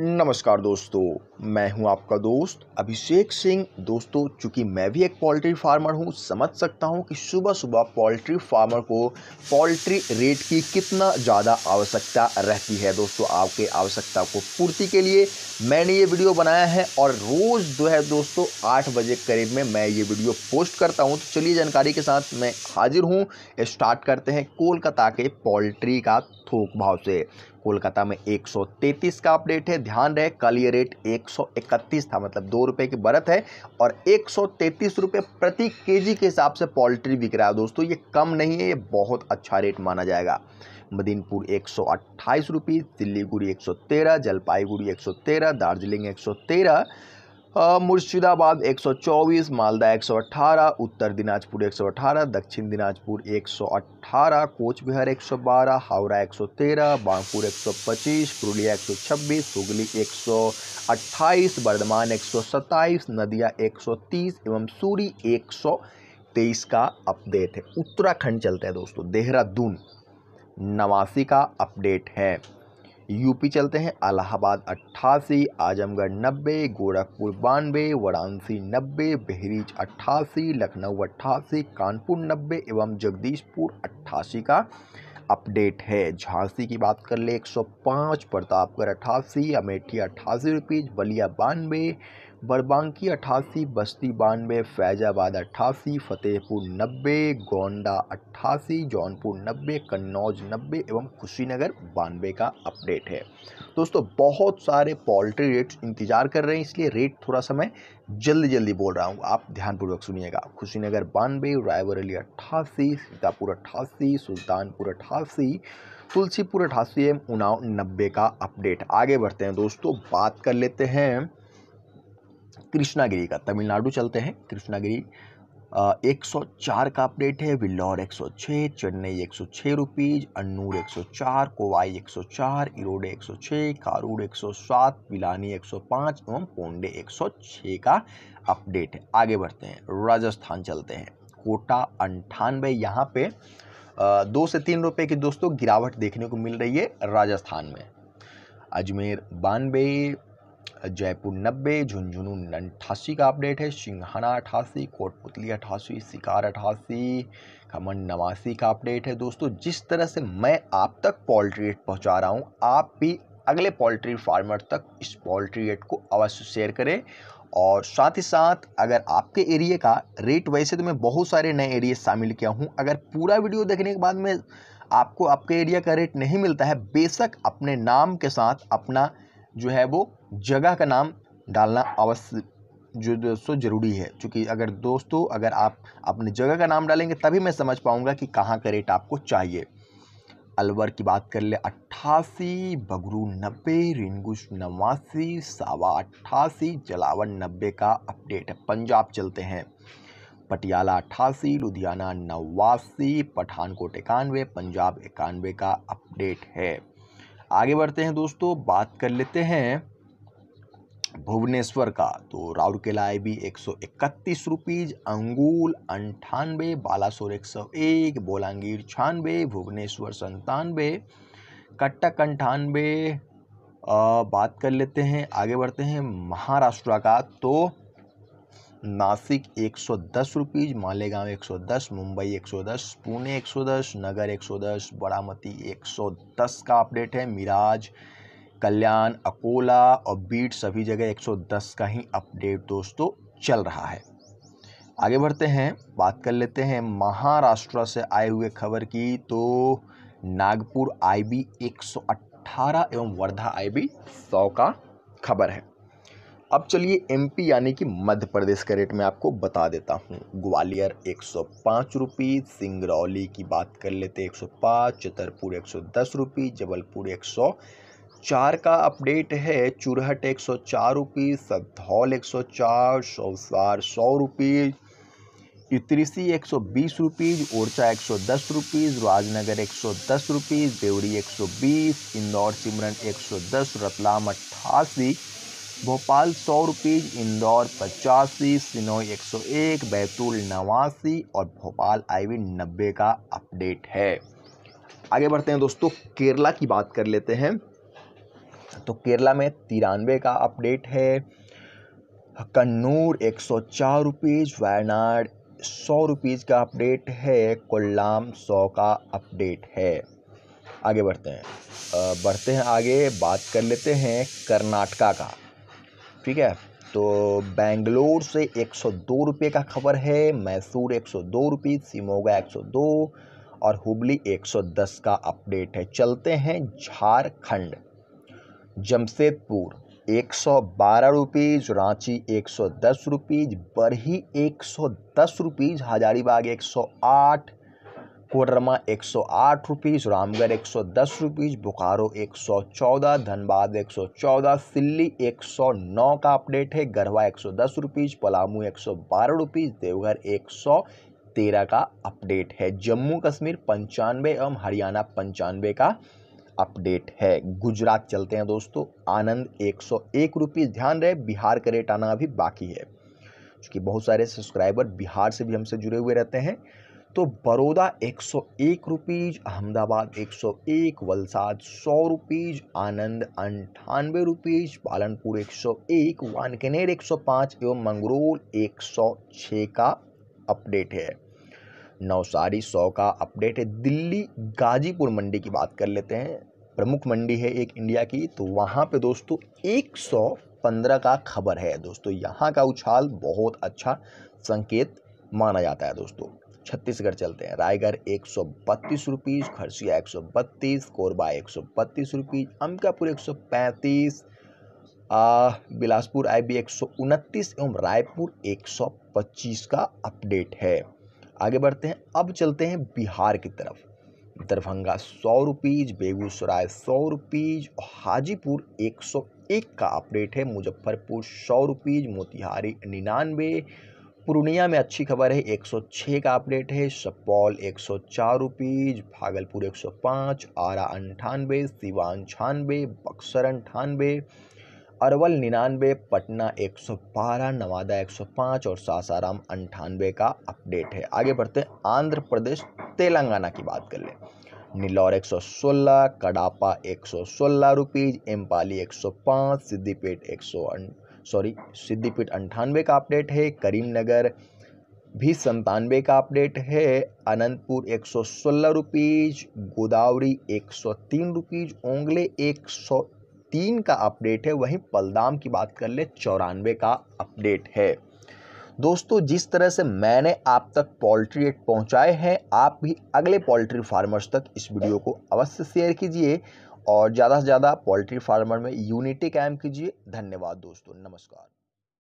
नमस्कार दोस्तों मैं हूं आपका दोस्त अभिषेक सिंह दोस्तों चूंकि मैं भी एक पोल्ट्री फार्मर हूं समझ सकता हूं कि सुबह सुबह पोल्ट्री फार्मर को पोल्ट्री रेट की कितना ज़्यादा आवश्यकता रहती है दोस्तों आपके आवश्यकता को पूर्ति के लिए मैंने ये वीडियो बनाया है और रोज़ जो है दोस्तों आठ बजे करीब में मैं ये वीडियो पोस्ट करता हूँ तो चलिए जानकारी के साथ मैं हाजिर हूँ स्टार्ट करते हैं कोलकाता के पोल्ट्री का थोक भाव से कोलकाता में 133 का अपडेट है ध्यान रहे कल ये रेट 131 था मतलब दो रुपये की बढ़त है और एक सौ प्रति केजी के हिसाब से पोल्ट्री बिक रहा है दोस्तों ये कम नहीं है ये बहुत अच्छा रेट माना जाएगा मदीनपुर एक सौ दिल्लीगुड़ी एक जलपाईगुड़ी एक दार्जिलिंग एक मुर्शिदाबाद 124, मालदा 118, उत्तर दिनाजपुर 118, दक्षिण दिनाजपुर 118, एक सौ 112, हावड़ा 113, बांकुर 125, पुरुलिया 126, हुगली 128, बर्धमान 127, नदिया 130 एवं सूरी 123 का अपडेट है उत्तराखंड चलते हैं दोस्तों देहरादून नवासी का अपडेट है यूपी चलते हैं अलाहाबाद अट्ठासी आजमगढ़ नब्बे गोरखपुर बानवे वाराणसी नब्बे बहरीच अट्ठासी लखनऊ अट्ठासी कानपुर नब्बे एवं जगदीशपुर अट्ठासी का अपडेट है झांसी की बात कर ले 105 प्रतापगढ़ अट्ठासी अमेठी अट्ठासी रुपीज़ बलिया बानवे बरबांकी अट्ठासी बस्ती बानवे फैजाबाद अट्ठासी फतेहपुर नब्बे गोंडा अट्ठासी जौनपुर नब्बे कन्नौज नब्बे एवं कुशीनगर बानवे का अपडेट है दोस्तों बहुत सारे पोल्ट्री रेट्स इंतजार कर रहे हैं इसलिए रेट थोड़ा सा मैं जल्दी जल्दी बोल रहा हूँ आप ध्यानपूर्वक सुनिएगा कुशीनगर बानवे रायबरेली अट्ठासी सीतापुर अट्ठासी सुल्तानपुर अट्ठासी तुलसीपुर अट्ठासी एवं उनाव नब्बे का अपडेट आगे बढ़ते हैं दोस्तों बात कर लेते हैं कृष्णागिरी का तमिलनाडु चलते हैं कृष्णागिरी एक सौ चार का अपडेट है विल्लौर एक सौ छः चेन्नई एक सौ छः रुपीज़ अन्नूर एक सौ चार कोवाई एक सौ चार इरोडे एक सौ छः कारूर एक सौ सात पिलानी एक सौ पाँच एवं पोंडे एक सौ छः का अपडेट है आगे बढ़ते हैं राजस्थान चलते हैं कोटा अंठानवे यहाँ पे दो से तीन रुपये की दोस्तों गिरावट देखने को मिल रही है राजस्थान में अजमेर बानवे जयपुर नब्बे झुंझुनू अट्ठासी का अपडेट है सिंघाना अठासी कोटपुतली अठासी शिकार अठासी खमन नवासी का अपडेट है दोस्तों जिस तरह से मैं आप तक पोल्ट्री रेट पहुँचा रहा हूँ आप भी अगले पोल्ट्री फार्मर तक इस पोल्ट्री रेट को अवश्य शेयर करें और साथ ही साथ अगर आपके एरिए का रेट वैसे तो मैं बहुत सारे नए एरिए शामिल किया हूँ अगर पूरा वीडियो देखने के बाद में आपको आपके एरिया का रेट नहीं मिलता है बेशक अपने नाम के साथ अपना जो है वो जगह का नाम डालना अवश्य जो दोस्तों ज़रूरी है क्योंकि अगर दोस्तों अगर आप अपने जगह का नाम डालेंगे तभी मैं समझ पाऊँगा कि कहाँ का रेट आपको चाहिए अलवर की बात कर ले अट्ठासी बगरू नब्बे रिंगुश नवासी सावा अट्ठासी जलावन नब्बे का अपडेट है पंजाब चलते हैं पटियाला अट्ठासी लुधियाना नवासी पठानकोट इक्यानवे पंजाब इक्यानवे का अपडेट है आगे बढ़ते हैं दोस्तों बात कर लेते हैं भुवनेश्वर का तो राउरकेला आई भी एक सौ इकतीस रुपीज़ अंगूल अंठानवे बालासोर एक सौ एक बोलांगीर छानवे भुवनेश्वर संतानवे कटक अंठानवे बात कर लेते हैं आगे बढ़ते हैं महाराष्ट्र का तो नासिक एक सौ दस रुपीज़ मालेगांव दस मुंबई एक सौ दस पुणे एक सौ दस नगर एक सौ दस बारामती दस का अपडेट है मिराज कल्याण अकोला और बीट सभी जगह 110 का ही अपडेट दोस्तों चल रहा है आगे बढ़ते हैं बात कर लेते हैं महाराष्ट्र से आए हुए खबर की तो नागपुर आईबी 118 एवं वर्धा आईबी 100 का खबर है अब चलिए एमपी यानी कि मध्य प्रदेश के रेट में आपको बता देता हूँ ग्वालियर एक सौ पाँच रुपये सिंगरौली की बात कर लेते एक सौ पाँच छतरपुर एक सौ दस रुपये जबलपुर एक सौ चार का अपडेट है चुरहट एक सौ चार रुपीज़ सद्धौल एक सौ चार सौसार सौ रुपीज़ इतरीसी एक सौ बीस रुपीज़ ओरछा एक सौ दस रुपीज़ राजनगर एक सौ दस रुपीज़ देवरी एक सौ बीस इंदौर सिमरन एक सौ दस रतलाम अट्ठासी भोपाल सौ रुपीज़ इंदौर पचासी सिनोई एक सौ एक बैतूल नवासी और भोपाल आईवी नब्बे का अपडेट है आगे बढ़ते हैं दोस्तों केरला की बात कर लेते हैं तो केरला में तिरानवे का अपडेट है कन्नूर एक सौ चार रुपीज़ वायनाड सौ रुपीज़ का अपडेट है कोल्लाम सौ का अपडेट है आगे बढ़ते हैं बढ़ते हैं आगे बात कर लेते हैं कर्नाटका का ठीक है तो बेंगलोर से एक सौ दो रुपये का खबर है मैसूर एक सौ दो रुपये सिमोगा एक सौ दो और हुबली एक सौ दस का अपडेट है चलते हैं झारखंड जमशेदपुर एक सौ बारह रुपीज़ रांची एक सौ दस रुपीज़ बरही एक सौ दस रुपीज़ हजारीबाग एक सौ आठ कोडरमा एक सौ आठ रुपीज़ रामगढ़ एक सौ दस रुपीज़ बोकारो एक सौ चौदह धनबाद एक सौ चौदह सिल्ली एक सौ नौ का अपडेट है गढ़वा एक सौ दस रुपीज़ पलामू एक सौ बारह रुपीज़ देवघर एक सौ तेरह का अपडेट है जम्मू कश्मीर पंचानवे एवं हरियाणा पंचानवे का अपडेट है गुजरात चलते हैं दोस्तों आनंद एक सौ एक रुपीज़ ध्यान रहे बिहार का रेट आना अभी बाकी है क्योंकि बहुत सारे सब्सक्राइबर बिहार से भी हमसे जुड़े हुए रहते हैं तो बड़ौदा एक सौ एक रुपीज़ अहमदाबाद एक सौ एक वलसाद सौ रुपीज़ आनंद अंठानवे रुपीज़ पालनपुर एक सौ एक वानकनेर एक सौ पाँच एवं मंगरोल एक सौ छः का अपडेट है नवसारी सौ का अपडेट है दिल्ली गाजीपुर मंडी की बात कर लेते हैं प्रमुख मंडी है एक इंडिया की तो वहाँ पे दोस्तों एक सौ पंद्रह का खबर है दोस्तों यहाँ का उछाल बहुत अच्छा संकेत माना जाता है दोस्तों छत्तीसगढ़ चलते हैं रायगढ़ एक सौ बत्तीस रुपीज़ खरसिया एक सौ बत्तीस कोरबा एक सौ बत्तीस रुपीज़ अम्बिकापुर एक सौ पैंतीस बिलासपुर आई बी एक सौ उनतीस एवं रायपुर एक सौ पच्चीस का अपडेट है आगे बढ़ते हैं अब चलते हैं बिहार की तरफ दरभंगा सौ रुपीज़ बेगूसराय सौ रुपीज़ हाजीपुर एक सौ एक का अपडेट है मुजफ्फरपुर सौ रुपीज़ मोतिहारी निन्यानवे पूर्णिया में अच्छी खबर है 106 का अपडेट है सपौल चार रुपीज भागलपुर 105 आरा अंठानवे सिवान छानवे बक्सर अंठानवे अरवल निन्यानवे पटना 112 नवादा 105 और सासाराम अंठानवे का अपडेट है आगे बढ़ते हैं आंध्र प्रदेश तेलंगाना की बात कर लें नीलौर 116 कडापा 116 रुपीज़ एम्पाली 105 सिद्धिपेट 100 सॉरी सिद्धिपेट अंठानवे का अपडेट है करीमनगर भी संतानवे का अपडेट है अनंतपुर सोलह रुपीज़ गोदावरी एक तीन रुपीज़ ओंगले सौ तीन का अपडेट है वहीं पलदाम की बात कर ले चौरानवे का अपडेट है दोस्तों जिस तरह से मैंने आप तक पोल्ट्री एट पहुँचाए हैं आप भी अगले पोल्ट्री फार्मर्स तक इस वीडियो को अवश्य शेयर कीजिए और ज़्यादा से ज़्यादा पोल्ट्री फार्मर में यूनिटी कायम कीजिए धन्यवाद दोस्तों नमस्कार